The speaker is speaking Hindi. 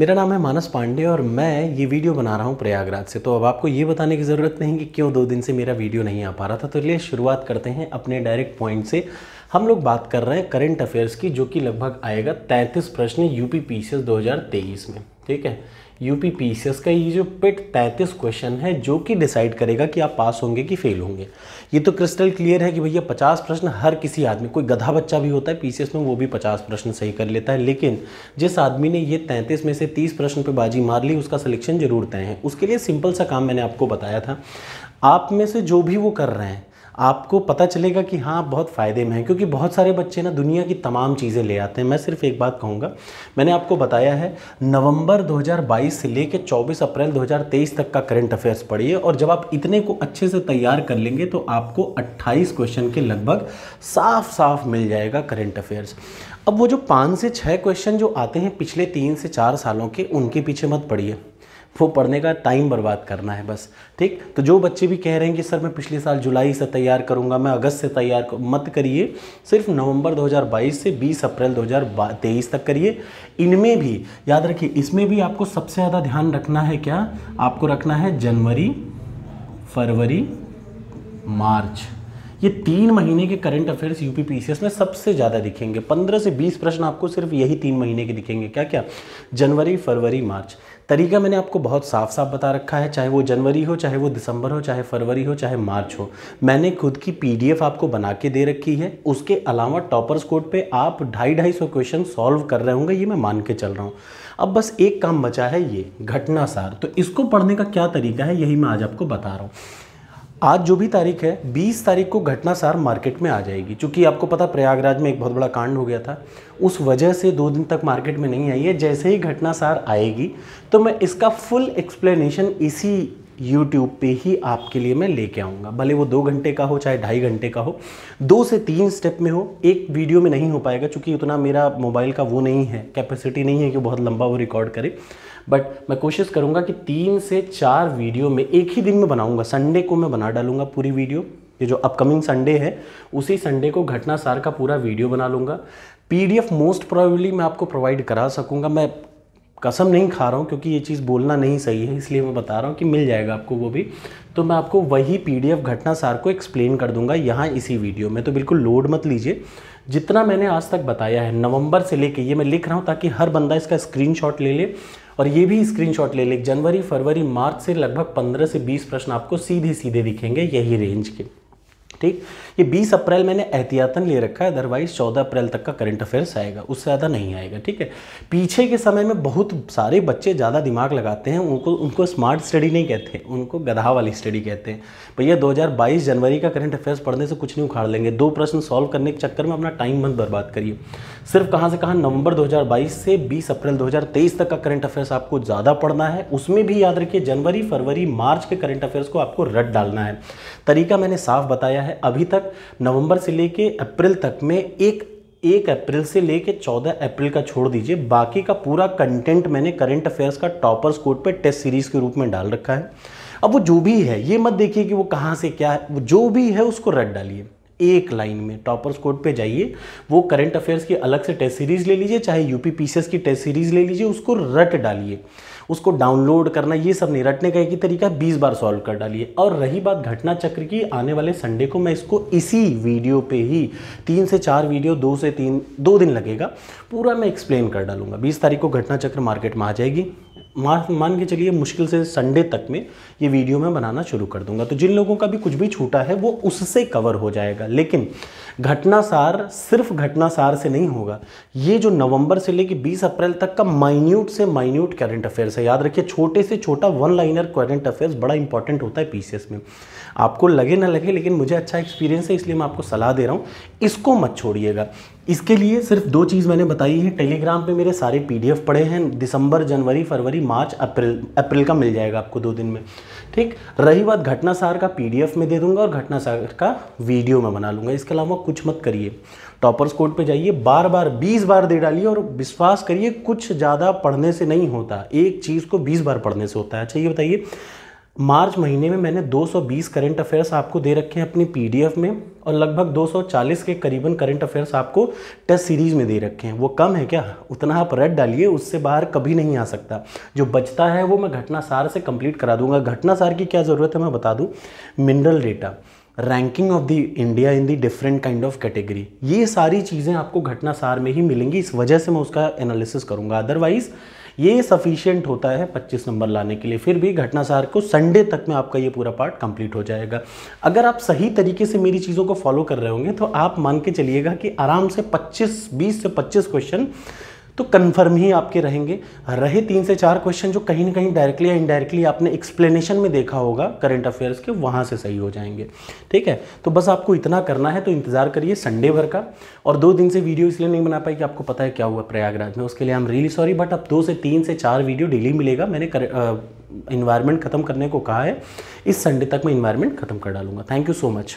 मेरा नाम है मानस पांडे और मैं ये वीडियो बना रहा हूँ प्रयागराज से तो अब आपको ये बताने की ज़रूरत नहीं कि क्यों दो दिन से मेरा वीडियो नहीं आ पा रहा था तो चलिए शुरुआत करते हैं अपने डायरेक्ट पॉइंट से हम लोग बात कर रहे हैं करंट अफेयर्स की जो कि लगभग आएगा तैंतीस प्रश्न यू पी सी में ठीक है यूपी पीसीएस का ये जो पिट 33 क्वेश्चन है जो कि डिसाइड करेगा कि आप पास होंगे कि फेल होंगे ये तो क्रिस्टल क्लियर है कि भैया 50 प्रश्न हर किसी आदमी कोई गधा बच्चा भी होता है पीसीएस में वो भी 50 प्रश्न सही कर लेता है लेकिन जिस आदमी ने ये 33 में से 30 प्रश्न पर बाजी मार ली उसका सिलेक्शन जरूर तय है उसके लिए सिंपल सा काम मैंने आपको बताया था आप में से जो भी वो कर रहे हैं आपको पता चलेगा कि हाँ आप बहुत फ़ायदे में है क्योंकि बहुत सारे बच्चे ना दुनिया की तमाम चीज़ें ले आते हैं मैं सिर्फ एक बात कहूँगा मैंने आपको बताया है नवंबर 2022 से लेकर 24 अप्रैल 2023 तक का करंट अफेयर्स पढ़िए और जब आप इतने को अच्छे से तैयार कर लेंगे तो आपको अट्ठाईस क्वेश्चन के लगभग साफ साफ मिल जाएगा करंट अफेयर्स अब वो जो पाँच से छः क्वेश्चन जो आते हैं पिछले तीन से चार सालों के उनके पीछे मत पढ़िए वो पढ़ने का टाइम बर्बाद करना है बस ठीक तो जो बच्चे भी कह रहे हैं कि सर मैं पिछले साल जुलाई से तैयार करूंगा मैं अगस्त से तैयार मत करिए सिर्फ नवंबर 2022 से 20 अप्रैल 2023 तक करिए इनमें भी याद रखिए इसमें भी आपको सबसे ज़्यादा ध्यान रखना है क्या आपको रखना है जनवरी फरवरी मार्च ये तीन महीने के करंट अफेयर्स यूपी पीसीएस में सबसे ज़्यादा दिखेंगे पंद्रह से बीस प्रश्न आपको सिर्फ यही तीन महीने के दिखेंगे क्या क्या जनवरी फरवरी मार्च तरीका मैंने आपको बहुत साफ साफ बता रखा है चाहे वो जनवरी हो चाहे वो दिसंबर हो चाहे फरवरी हो चाहे मार्च हो मैंने खुद की पीडीएफ आपको बना के दे रखी है उसके अलावा टॉपर्स कोड पे आप ढाई ढाई सौ क्वेश्चन सॉल्व कर रहे होंगे ये मैं मान के चल रहा हूँ अब बस एक काम बचा है ये घटनासार तो इसको पढ़ने का क्या तरीका है यही मैं आज आपको बता रहा हूँ आज जो भी तारीख है 20 तारीख को घटनासार मार्केट में आ जाएगी क्योंकि आपको पता प्रयागराज में एक बहुत बड़ा कांड हो गया था उस वजह से दो दिन तक मार्केट में नहीं आई है जैसे ही घटनासार आएगी तो मैं इसका फुल एक्सप्लेनेशन इसी यूट्यूब पे ही आपके लिए मैं लेके आऊँगा भले वो दो घंटे का हो चाहे ढाई घंटे का हो दो से तीन स्टेप में हो एक वीडियो में नहीं हो पाएगा क्योंकि उतना मेरा मोबाइल का वो नहीं है कैपेसिटी नहीं है कि बहुत लंबा वो रिकॉर्ड करे बट मैं कोशिश करूँगा कि तीन से चार वीडियो में एक ही दिन में बनाऊँगा संडे को मैं बना डालूँगा पूरी वीडियो ये जो अपकमिंग संडे है उसी संडे को घटनासार का पूरा वीडियो बना लूँगा पी मोस्ट प्रोबेबली मैं आपको प्रोवाइड करा सकूँगा मैं कसम नहीं खा रहा हूँ क्योंकि ये चीज़ बोलना नहीं सही है इसलिए मैं बता रहा हूँ कि मिल जाएगा आपको वो भी तो मैं आपको वही पी घटना सार को एक्सप्लेन कर दूंगा यहाँ इसी वीडियो में तो बिल्कुल लोड मत लीजिए जितना मैंने आज तक बताया है नवंबर से लेके ये मैं लिख रहा हूँ ताकि हर बंदा इसका स्क्रीनशॉट ले ले और ये भी स्क्रीनशॉट ले ले जनवरी फरवरी मार्च से लगभग पंद्रह से बीस प्रश्न आपको सीधे सीधे दिखेंगे यही रेंज के ठीक ये 20 अप्रैल मैंने एहतियातन ले रखा है अदरवाइज 14 अप्रैल तक का करंट अफेयर्स आएगा उससे ज़्यादा नहीं आएगा ठीक है पीछे के समय में बहुत सारे बच्चे ज़्यादा दिमाग लगाते हैं उनको उनको स्मार्ट स्टडी नहीं कहते उनको गधा वाली स्टडी कहते हैं भैया दो जनवरी का करंट अफेयर्स पढ़ने से कुछ नहीं उखाड़ लेंगे दो प्रश्न सॉल्व करने के चक्कर में अपना टाइम मत बर्बाद करिए सिर्फ कहाँ से कहाँ नवंबर 2022 से 20 अप्रैल 2023 तक का करंट अफेयर्स आपको ज़्यादा पढ़ना है उसमें भी याद रखिए जनवरी फरवरी मार्च के करंट अफेयर्स को आपको रट डालना है तरीका मैंने साफ बताया है है अभी तक नवंबर से लेके अप्रैल तक में एक एक अप्रैल से लेके 14 अप्रैल का छोड़ दीजिए बाकी का पूरा कंटेंट मैंने करंट अफेयर्स का टॉपर्स कोड पे टेस्ट सीरीज के रूप में डाल रखा है अब वो जो भी है ये मत देखिए कि वो कहाँ से क्या है वो जो भी है उसको रट डालिए एक लाइन में टॉपर्स कोड पे जाइए वो करंट अफेयर्स की अलग से टेस्ट सीरीज ले लीजिए चाहे यूपी पीसीएस की टेस्ट सीरीज ले लीजिए उसको रट डालिए उसको डाउनलोड करना ये सब नहीं रटने का एक ही तरीका बीस बार सॉल्व कर डालिए और रही बात घटना चक्र की आने वाले संडे को मैं इसको इसी वीडियो पे ही तीन से चार वीडियो दो से तीन दो दिन लगेगा पूरा मैं एक्सप्लेन कर डालूंगा बीस तारीख को घटना चक्र मार्केट में आ जाएगी मान मान के चलिए मुश्किल से संडे तक में ये वीडियो मैं बनाना शुरू कर दूंगा तो जिन लोगों का भी कुछ भी छूटा है वो उससे कवर हो जाएगा लेकिन घटनासार सिर्फ घटनासार से नहीं होगा ये जो नवंबर से लेके 20 अप्रैल तक का माइन्यूट से माइन्यूट करंट अफेयर्स है याद रखिए छोटे से छोटा वन लाइनर करंट अफेयर्स बड़ा इंपॉर्टेंट होता है पीसीएस में आपको लगे ना लगे लेकिन मुझे अच्छा एक्सपीरियंस है इसलिए मैं आपको सलाह दे रहा हूँ इसको मत छोड़िएगा इसके लिए सिर्फ दो चीज़ मैंने बताई है टेलीग्राम पे मेरे सारे पीडीएफ पड़े हैं दिसंबर जनवरी फरवरी मार्च अप्रैल अप्रैल का मिल जाएगा आपको दो दिन में ठीक रही बात घटनासार का पीडीएफ में दे दूंगा और घटनासार का वीडियो में बना लूँगा इसके अलावा कुछ मत करिए टॉपर्स कोड पे जाइए बार बार बीस बार दे डालिए और विश्वास करिए कुछ ज़्यादा पढ़ने से नहीं होता एक चीज़ को बीस बार पढ़ने से होता है अच्छा ये बताइए मार्च महीने में मैंने 220 करंट अफेयर्स आपको दे रखे हैं अपनी पीडीएफ में और लगभग 240 के करीबन करंट अफेयर्स आपको टेस्ट सीरीज में दे रखे हैं वो कम है क्या उतना आप रेड डालिए उससे बाहर कभी नहीं आ सकता जो बचता है वो मैं घटनासार से कंप्लीट करा दूंगा घटनासार की क्या ज़रूरत है मैं बता दूँ mineral data ranking of the India in the different kind of category ये सारी चीज़ें आपको घटनासार में ही मिलेंगी इस वजह से मैं उसका एनालिसिस करूँगा अदरवाइज़ ये सफिशियंट होता है 25 नंबर लाने के लिए फिर भी घटनासार को संडे तक में आपका ये पूरा पार्ट कंप्लीट हो जाएगा अगर आप सही तरीके से मेरी चीज़ों को फॉलो कर रहे होंगे तो आप मान के चलिएगा कि आराम से 25 20 से 25 क्वेश्चन तो कन्फर्म ही आपके रहेंगे रहे तीन से चार क्वेश्चन जो कहीं ना कहीं डायरेक्टली या इनडायरेक्टली आपने एक्सप्लेनेशन में देखा होगा करंट अफेयर्स के वहाँ से सही हो जाएंगे ठीक है तो बस आपको इतना करना है तो इंतज़ार करिए संडे भर का और दो दिन से वीडियो इसलिए नहीं बना पाई कि आपको पता है क्या हुआ प्रयागराज में उसके लिए I am really sorry but अब दो से तीन से चार वीडियो डेली मिलेगा मैंने इन्वायरमेंट ख़त्म करने को कहा है इस संडे तक मैं इन्वायरमेंट ख़त्म कर डालूंगा थैंक यू सो मच